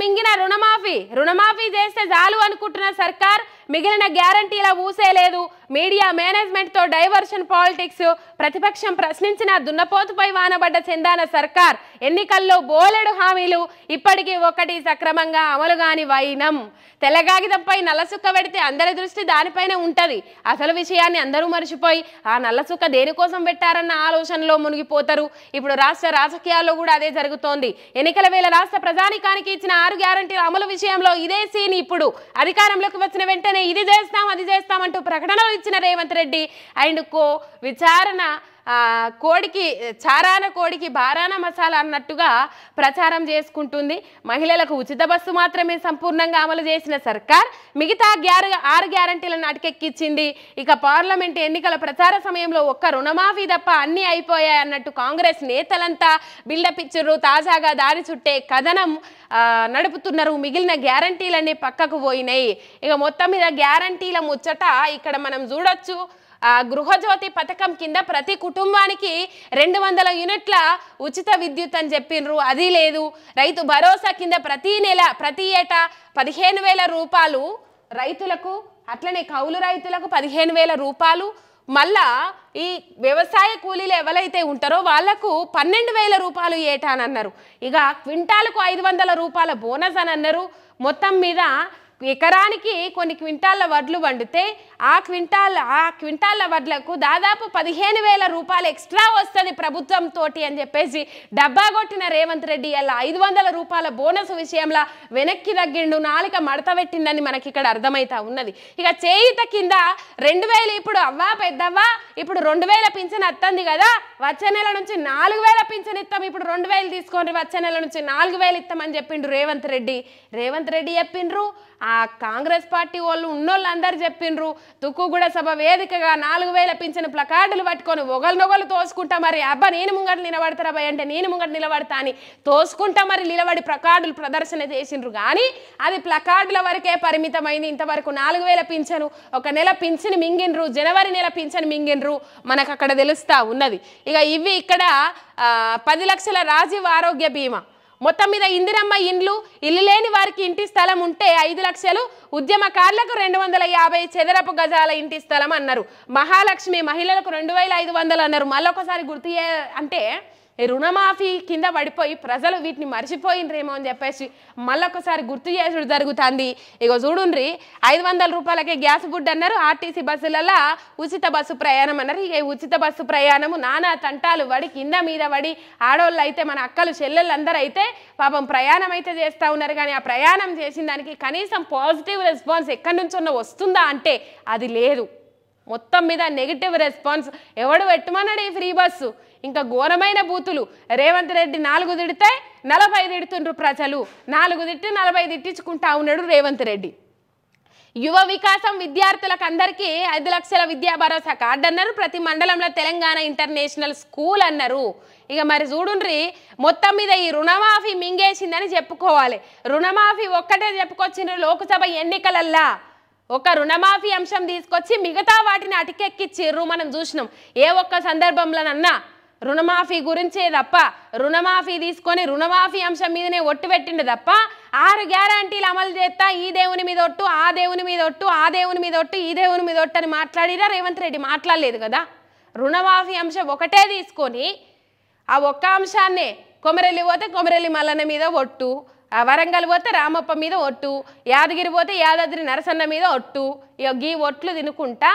మింగిన రుణమాఫీ రుణమాఫీ చేస్తే చాలు అనుకుంటున్న సర్కార్ మిగిలిన గ్యారంటీల లేదు మీడియా మేనేజ్మెంట్తో డైవర్షన్ పాలిటిక్స్ ప్రతిపక్షం ప్రశ్నించిన దున్నపోతుపై వానబడ్డ చందాన సర్కార్ ఎన్నికల్లో బోలెడు హామీలు ఇప్పటికీ ఒకటి సక్రమంగా అమలు కాని వైనం తెల్లగాగితంపై నల్లసుక్క పెడితే అందరి దృష్టి దానిపైనే ఉంటుంది అసలు విషయాన్ని అందరూ మర్చిపోయి ఆ నల్లసుక్క దేనికోసం పెట్టారన్న ఆలోచనలో మునిగిపోతారు ఇప్పుడు రాష్ట్ర రాజకీయాల్లో కూడా అదే జరుగుతోంది ఎన్నికల వేళ రాష్ట్ర ప్రజానికానికి ఇచ్చిన ఆరు గ్యారంటీల అమలు విషయంలో ఇదే సీన్ ఇప్పుడు అధికారంలోకి వచ్చిన వెంటనే ఇది చేస్తాం అది చేస్తామంటూ ప్రకటనలు ఇచ్చిన రేవంత్ రెడ్డి అండ్ కో విచారణ కోడికి చారాన కోడికి బారాన మసాలా అన్నట్టుగా ప్రచారం చేసుకుంటుంది మహిళలకు ఉచిత బస్సు మాత్రమే సంపూర్ణంగా అమలు చేసిన సర్కార్ మిగతా గ్యారు ఆరు గ్యారంటీలను అటకెక్కించింది ఇక పార్లమెంట్ ఎన్నికల ప్రచార సమయంలో ఒక్క రుణమాఫీ తప్ప అన్నీ అయిపోయాయి అన్నట్టు కాంగ్రెస్ నేతలంతా బిల్డప్ ఇచ్చారు తాజాగా దారి చుట్టే కథనం నడుపుతున్నారు మిగిలిన గ్యారంటీలన్నీ పక్కకు పోయినాయి ఇక మొత్తం మీద గ్యారంటీల ముచ్చట ఇక్కడ మనం చూడొచ్చు గృహజ్యోతి పథకం కింద ప్రతి కుటుంబానికి రెండు వందల యూనిట్ల ఉచిత విద్యుత్ అని చెప్పినారు అది లేదు రైతు భరోసా కింద ప్రతి నెల ప్రతి ఏటా పదిహేను వేల రూపాయలు రైతులకు అట్లనే కౌలు రైతులకు పదిహేను వేల రూపాయలు మళ్ళా ఈ వ్యవసాయ కూలీలు ఎవరైతే ఉంటారో వాళ్లకు పన్నెండు వేల రూపాయలు ఏటా అని అన్నారు ఇక క్వింటాలకు ఐదు వందల రూపాయల బోనస్ అని అన్నారు మొత్తం మీద ఎకరానికి కొన్ని క్వింటాళ్ళ వడ్లు వండితే ఆ క్వింటాల్ ఆ క్వింటాళ్ళ వడ్లకు దాదాపు పదిహేను వేల రూపాయలు ఎక్స్ట్రా వస్తుంది ప్రభుత్వం తోటి అని చెప్పేసి డబ్బా కొట్టిన రేవంత్ రెడ్డి అలా ఐదు వందల రూపాయల బోనస్ విషయంలో వెనక్కి తగ్గిండు నాలుక మడత పెట్టిందని మనకి ఇక్కడ అర్థమవుతా ఉన్నది ఇక చేయిత కింద రెండు వేలు ఇప్పుడు అవ్వా పెద్దవ్వా ఇప్పుడు రెండు వేల పింఛన్ వస్తుంది కదా వచ్చే నెల నుంచి నాలుగు వేల పింఛన్ ఇస్తాం ఇప్పుడు రెండు వేలు తీసుకొని వచ్చే నెల నుంచి నాలుగు వేలు ఇస్తామని చెప్పిండ్రు రేవంత్ రెడ్డి రేవంత్ రెడ్డి చెప్పిండ్రు ఆ కాంగ్రెస్ పార్టీ వాళ్ళు ఉన్నోళ్ళు అందరు చెప్పిండ్రు తుక్కుగూడ సభ వేదికగా నాలుగు వేల పింఛన ప్లకార్డులు పట్టుకొని నొగలు తోసుకుంటా మరి అబ్బా నేను ముంగట నిలబడతారా భయ్ అంటే నేను ముంగట నిలబడతా అని తోసుకుంటా మరి నిలబడి ప్రకార్డులు ప్రదర్శన చేసిండ్రు కానీ అది ప్లకార్డుల వరకే పరిమితమైంది ఇంతవరకు నాలుగు వేల పింఛను ఒక నెల పింఛను మింగిన్రు జనవరి నెల పింఛను మింగిన్రు మనకు అక్కడ తెలుస్తా ఉన్నది ఇక ఇవి ఇక్కడ పది లక్షల రాజీవ్ ఆరోగ్య బీమా మొత్తం మీద ఇందిరమ్మ ఇండ్లు ఇల్లు లేని వారికి ఇంటి స్థలం ఉంటే ఐదు లక్షలు ఉద్యమకారులకు రెండు వందల యాభై చదరపు గజాల ఇంటి స్థలం అన్నారు మహాలక్ష్మి మహిళలకు రెండు వేల ఐదు వందలు అన్నారు మళ్ళొకసారి గుర్తు అంటే రుణమాఫీ కింద పడిపోయి ప్రజలు వీటిని మర్చిపోయినరేమో అని చెప్పేసి మళ్ళొకసారి గుర్తు చేసుడు జరుగుతుంది ఇక చూడుండ్రి ఐదు వందల రూపాయలకే గ్యాస్ బుడ్ అన్నారు ఆర్టీసీ బస్సులలో ఉచిత బస్సు ప్రయాణం అన్నారు ఇక ఉచిత బస్సు ప్రయాణము నానా తంటాలు పడి కింద మీద పడి ఆడవాళ్ళు అయితే మన అక్కలు చెల్లెళ్ళు అందరూ అయితే పాపం ప్రయాణం అయితే చేస్తూ ఉన్నారు కానీ ఆ ప్రయాణం చేసిన దానికి కనీసం పాజిటివ్ రెస్పాన్స్ ఎక్కడి నుంచున్న వస్తుందా అంటే అది లేదు మొత్తం మీద నెగిటివ్ రెస్పాన్స్ ఎవడు పెట్టమన్నాడు ఈ ఫ్రీ బస్సు ఇంకా ఘోరమైన బూతులు రేవంత్ రెడ్డి నాలుగు తిడితే నలభై తిడుతుండ్రు ప్రజలు నాలుగు తిట్టి నలభై తిట్టించుకుంటా ఉన్నాడు రేవంత్ రెడ్డి యువ వికాసం విద్యార్థులకు అందరికీ ఐదు లక్షల విద్యా భరోసా కార్డు అన్నారు ప్రతి మండలంలో తెలంగాణ ఇంటర్నేషనల్ స్కూల్ అన్నారు ఇక మరి చూడుండ్రి మొత్తం మీద ఈ రుణమాఫీ మింగేసిందని చెప్పుకోవాలి రుణమాఫీ ఒక్కటే చెప్పుకొచ్చిండ్రు లోక్సభ ఎన్నికలల్లా ఒక రుణమాఫీ అంశం తీసుకొచ్చి మిగతా వాటిని అటికెక్కిచ్చిర్రు మనం చూసినాం ఏ ఒక్క సందర్భంలోనన్నా రుణమాఫీ గురించే తప్ప రుణమాఫీ తీసుకొని రుణమాఫీ అంశం మీదనే ఒట్టు పెట్టిండు తప్ప ఆరు గ్యారంటీలు అమలు చేస్తా ఈ దేవుని మీద ఒట్టు ఆ దేవుని మీద ఒట్టు ఆ దేవుని మీద ఒట్టు ఈ దేవుని మీద ఒట్టు అని మాట్లాడినా రేవంత్ రెడ్డి మాట్లాడలేదు కదా రుణమాఫీ అంశం ఒకటే తీసుకొని ఆ ఒక్క అంశాన్నే కొమరెల్లి పోతే కొమరెల్లి మల్లన్న మీద ఒట్టు వరంగల్ పోతే రామప్ప మీద ఒట్టు యాదగిరి పోతే యాదాద్రి నరసన్న మీద ఒట్టు ఇక గీ ఒట్లు తినుకుంటా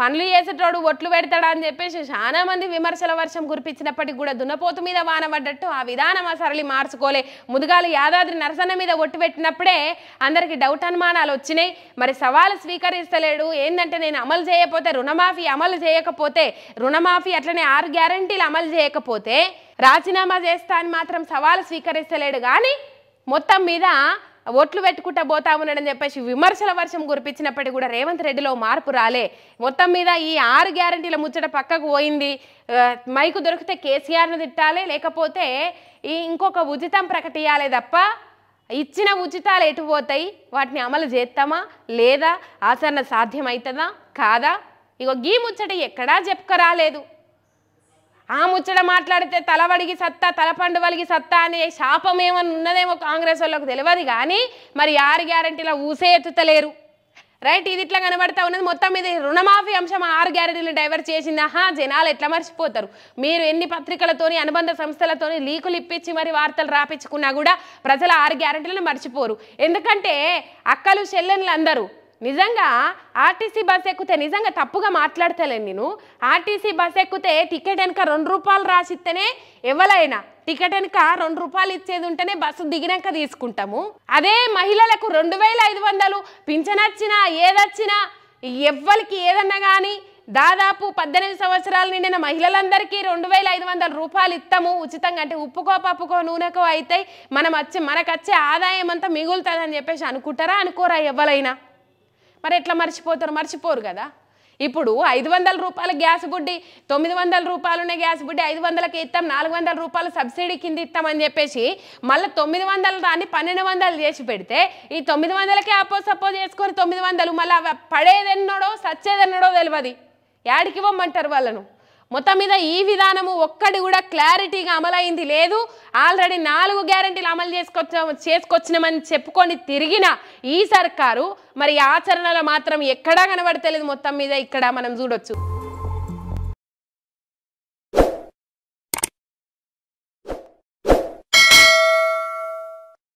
పనులు చేసేటోడు ఒట్లు పెడతాడా అని చెప్పేసి చాలా మంది విమర్శల వర్షం కురిపించినప్పటికి కూడా దున్నపోతు మీద వాన పడ్డట్టు ఆ విధానం ఆ సరళి మార్చుకోలే ముదుగాలు యాదాద్రి నరసన్న మీద ఒట్టు పెట్టినప్పుడే అందరికీ డౌట్ అనుమానాలు వచ్చినాయి మరి సవాలు స్వీకరిస్తలేడు ఏంటంటే నేను అమలు చేయకపోతే రుణమాఫీ అమలు చేయకపోతే రుణమాఫీ అట్లనే ఆరు గ్యారంటీలు అమలు చేయకపోతే రాజీనామా చేస్తా అని మాత్రం సవాలు స్వీకరిస్తలేడు కానీ మొత్తం మీద ఓట్లు పెట్టుకుంటా ఉన్నాడని చెప్పేసి విమర్శల వర్షం కురిపించినప్పటికీ కూడా రేవంత్ రెడ్డిలో మార్పు రాలే మొత్తం మీద ఈ ఆరు గ్యారంటీల ముచ్చట పక్కకు పోయింది మైకు దొరికితే కేసీఆర్ను తిట్టాలి లేకపోతే ఈ ఇంకొక ఉచితం ప్రకటియాలే తప్ప ఇచ్చిన ఉచితాలు ఎటు పోతాయి వాటిని అమలు చేస్తామా లేదా ఆచరణ సాధ్యమవుతుందా కాదా ఇగో గీ ముచ్చట ఎక్కడా చెప్పుకరాలేదు ఆ ముచ్చట మాట్లాడితే తలవడిగి సత్తా తల పండువలిగి సత్తా అనే శాపం ఏమని ఉన్నదేమో కాంగ్రెస్ వాళ్ళకు తెలియదు కానీ మరి ఆరు గ్యారంటీలో ఊసే ఎత్తుతలేరు రైట్ ఇది ఇట్లా కనబడతా ఉన్నది మొత్తం ఇది రుణమాఫీ అంశం ఆరు గ్యారెంటీలు డైవర్ట్ చేసిందాహా జనాలు ఎట్లా మర్చిపోతారు మీరు ఎన్ని పత్రికలతోని అనుబంధ సంస్థలతోని లీకులు ఇప్పించి మరి వార్తలు రాపించుకున్నా కూడా ప్రజల ఆరు గ్యారెంటీలను మర్చిపోరు ఎందుకంటే అక్కలు చెల్లెన్లు అందరూ నిజంగా ఆర్టీసీ బస్ ఎక్కితే నిజంగా తప్పుగా మాట్లాడతలేను నేను ఆర్టీసీ బస్ ఎక్కితే టికెట్ వెనక రెండు రూపాయలు రాసిస్తేనే ఎవరైనా టికెట్ వెనక రెండు రూపాయలు ఇచ్చేది ఉంటేనే బస్సు దిగినాక తీసుకుంటాము అదే మహిళలకు రెండు వేల ఐదు వందలు పింఛనొచ్చినా ఏదొచ్చినా ఎవ్వరికి ఏదన్నా కానీ దాదాపు పద్దెనిమిది సంవత్సరాల నిండిన మహిళలందరికీ రెండు వేల ఐదు వందల రూపాయలు ఇస్తాము ఉచితంగా అంటే ఉప్పుకో పప్పుకో నూనెకో అయితే మనం వచ్చే మనకు వచ్చే ఆదాయం అంతా మిగులుతుందని చెప్పేసి అనుకుంటారా అనుకోరా ఎవరైనా మరి ఎట్లా మర్చిపోతారు మర్చిపోరు కదా ఇప్పుడు ఐదు వందల రూపాయల గ్యాస్ బుడ్డి తొమ్మిది వందల రూపాయలు ఉన్న గ్యాస్ బుడ్డి ఐదు వందలకి ఇస్తాం నాలుగు వందల రూపాయలు సబ్సిడీ కింద ఇస్తామని చెప్పేసి మళ్ళీ తొమ్మిది వందలు రాని పన్నెండు వందలు చేసి పెడితే ఈ తొమ్మిది వందలకే అపో సపోజ్ చేసుకొని తొమ్మిది వందలు మళ్ళీ పడేదెన్నడో సచ్చేదెన్నడో తెలియదు యాడికి ఇవ్వమంటారు వాళ్ళను మొత్తం మీద ఈ విధానము ఒక్కటి కూడా క్లారిటీగా అమలైంది లేదు ఆల్రెడీ నాలుగు గ్యారంటీలు అమలు చేసుకొచ్చ చేసుకొచ్చినామని చెప్పుకొని తిరిగిన ఈ సర్కారు మరి ఆచరణలో మాత్రం ఎక్కడా కనబడతలేదు మొత్తం మీద ఇక్కడ మనం చూడొచ్చు